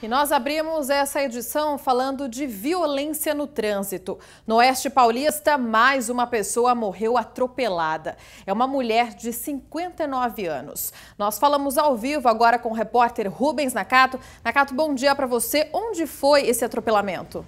E nós abrimos essa edição falando de violência no trânsito. No Oeste Paulista, mais uma pessoa morreu atropelada. É uma mulher de 59 anos. Nós falamos ao vivo agora com o repórter Rubens Nakato. Nakato, bom dia para você. Onde foi esse atropelamento?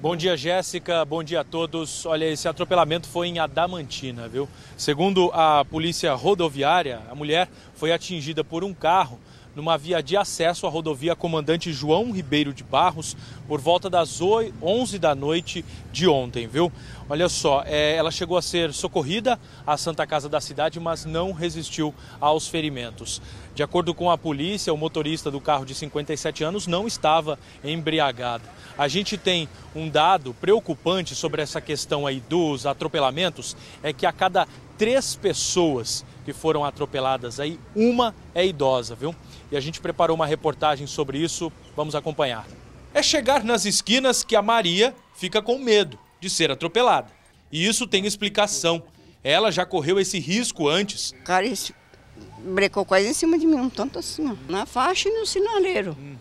Bom dia, Jéssica. Bom dia a todos. Olha, esse atropelamento foi em Adamantina, viu? Segundo a polícia rodoviária, a mulher foi atingida por um carro numa via de acesso à rodovia Comandante João Ribeiro de Barros por volta das 11 da noite de ontem, viu? Olha só, é, ela chegou a ser socorrida à Santa Casa da Cidade, mas não resistiu aos ferimentos. De acordo com a polícia, o motorista do carro de 57 anos não estava embriagado. A gente tem um dado preocupante sobre essa questão aí dos atropelamentos, é que a cada três pessoas que foram atropeladas aí, uma é idosa, viu? E a gente preparou uma reportagem sobre isso, vamos acompanhar. É chegar nas esquinas que a Maria fica com medo de ser atropelada. E isso tem explicação. Ela já correu esse risco antes. Cara, esse brecou quase em cima de mim, um tanto assim, ó, na faixa e no sinaleiro. Uhum.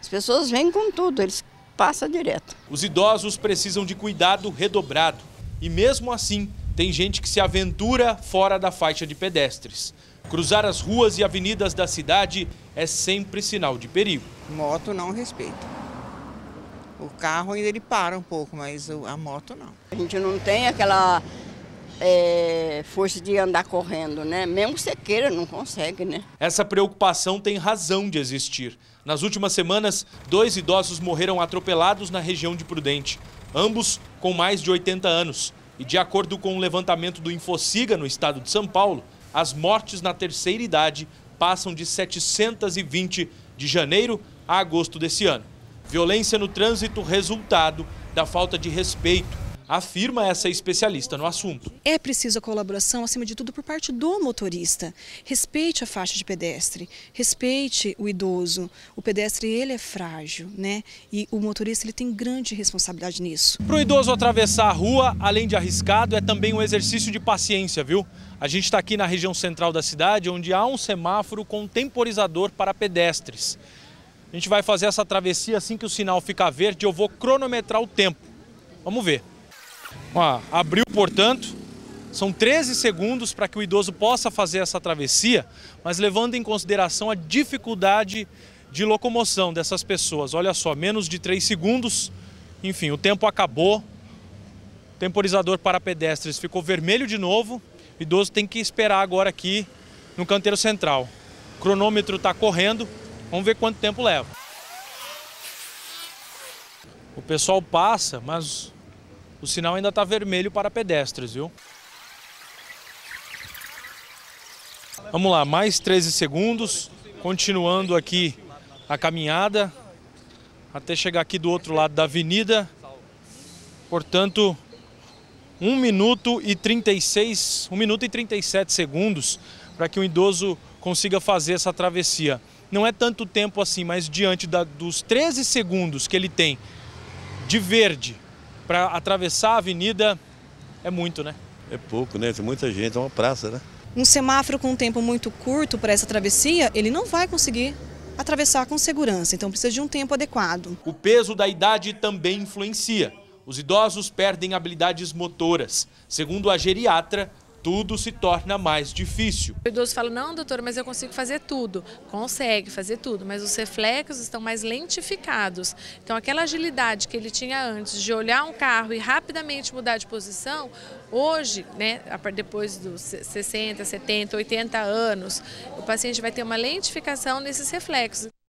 As pessoas vêm com tudo, eles passam direto. Os idosos precisam de cuidado redobrado. E mesmo assim, tem gente que se aventura fora da faixa de pedestres. Cruzar as ruas e avenidas da cidade é sempre sinal de perigo. Moto não respeita. O carro ainda ele para um pouco, mas a moto não. A gente não tem aquela é, força de andar correndo, né? Mesmo que você queira, não consegue, né? Essa preocupação tem razão de existir. Nas últimas semanas, dois idosos morreram atropelados na região de Prudente. Ambos com mais de 80 anos. E de acordo com o um levantamento do Infociga no estado de São Paulo, as mortes na terceira idade passam de 720 de janeiro a agosto desse ano. Violência no trânsito resultado da falta de respeito afirma essa especialista no assunto. É preciso a colaboração, acima de tudo, por parte do motorista. Respeite a faixa de pedestre, respeite o idoso. O pedestre, ele é frágil, né? E o motorista, ele tem grande responsabilidade nisso. Para o idoso atravessar a rua, além de arriscado, é também um exercício de paciência, viu? A gente está aqui na região central da cidade, onde há um semáforo com temporizador para pedestres. A gente vai fazer essa travessia assim que o sinal ficar verde, eu vou cronometrar o tempo. Vamos ver. Ó, abriu, portanto, são 13 segundos para que o idoso possa fazer essa travessia, mas levando em consideração a dificuldade de locomoção dessas pessoas. Olha só, menos de 3 segundos, enfim, o tempo acabou, o temporizador para pedestres ficou vermelho de novo, o idoso tem que esperar agora aqui no canteiro central. O cronômetro está correndo, vamos ver quanto tempo leva. O pessoal passa, mas o sinal ainda está vermelho para pedestres, viu? Vamos lá, mais 13 segundos, continuando aqui a caminhada até chegar aqui do outro lado da avenida. Portanto, 1 minuto e 36, 1 minuto e 37 segundos para que o idoso consiga fazer essa travessia. Não é tanto tempo assim, mas diante da, dos 13 segundos que ele tem de verde para atravessar a avenida é muito, né? É pouco, né? Tem muita gente, é uma praça, né? Um semáforo com um tempo muito curto para essa travessia, ele não vai conseguir atravessar com segurança, então precisa de um tempo adequado. O peso da idade também influencia. Os idosos perdem habilidades motoras. Segundo a geriatra, tudo se torna mais difícil. O idoso fala, não doutor, mas eu consigo fazer tudo. Consegue fazer tudo, mas os reflexos estão mais lentificados. Então aquela agilidade que ele tinha antes de olhar um carro e rapidamente mudar de posição, hoje, né, depois dos 60, 70, 80 anos, o paciente vai ter uma lentificação nesses reflexos.